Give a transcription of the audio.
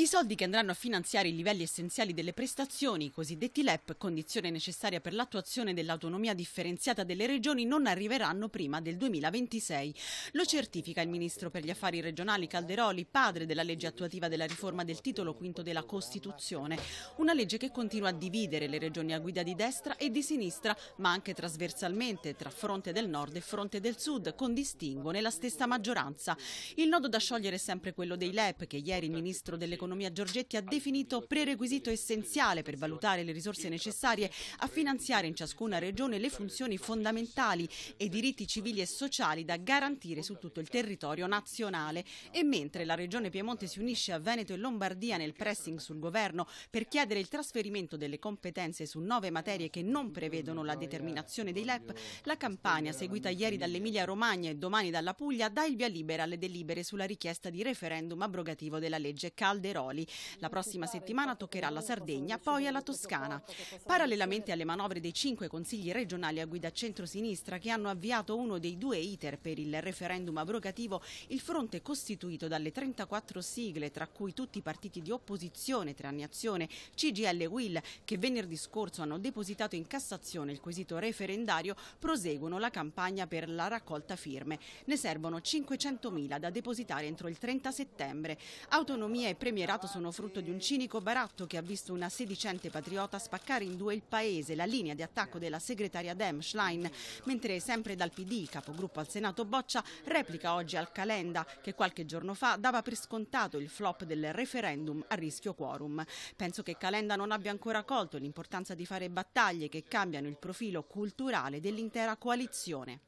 I soldi che andranno a finanziare i livelli essenziali delle prestazioni, i cosiddetti LEP, condizione necessaria per l'attuazione dell'autonomia differenziata delle regioni, non arriveranno prima del 2026. Lo certifica il ministro per gli affari regionali Calderoli, padre della legge attuativa della riforma del titolo quinto della Costituzione, una legge che continua a dividere le regioni a guida di destra e di sinistra, ma anche trasversalmente tra fronte del nord e fronte del sud, con distinguo nella stessa maggioranza. Il nodo da sciogliere è sempre quello dei LEP, che ieri il ministro dell'economia l'economia Giorgetti ha definito prerequisito essenziale per valutare le risorse necessarie a finanziare in ciascuna regione le funzioni fondamentali e i diritti civili e sociali da garantire su tutto il territorio nazionale. E mentre la regione Piemonte si unisce a Veneto e Lombardia nel pressing sul governo per chiedere il trasferimento delle competenze su nove materie che non prevedono la determinazione dei LEP, la Campania, seguita ieri dall'Emilia Romagna e domani dalla Puglia, dà il via libera alle delibere sulla richiesta di referendum abrogativo della legge Calderon. Calderoli. La prossima settimana toccherà alla Sardegna, poi alla Toscana. Parallelamente alle manovre dei cinque consigli regionali a guida centrosinistra che hanno avviato uno dei due iter per il referendum abrogativo, il fronte costituito dalle 34 sigle, tra cui tutti i partiti di opposizione, tranne Azione, CGL e Will, che venerdì scorso hanno depositato in Cassazione il quesito referendario, proseguono la campagna per la raccolta firme. Ne servono 500.000 da depositare entro il 30 settembre. Autonomia e Premier famigerato sono frutto di un cinico baratto che ha visto una sedicente patriota spaccare in due il paese, la linea di attacco della segretaria Dem Schlein, mentre sempre dal PD, capogruppo al Senato Boccia, replica oggi al Calenda che qualche giorno fa dava per scontato il flop del referendum a rischio quorum. Penso che Calenda non abbia ancora colto l'importanza di fare battaglie che cambiano il profilo culturale dell'intera coalizione.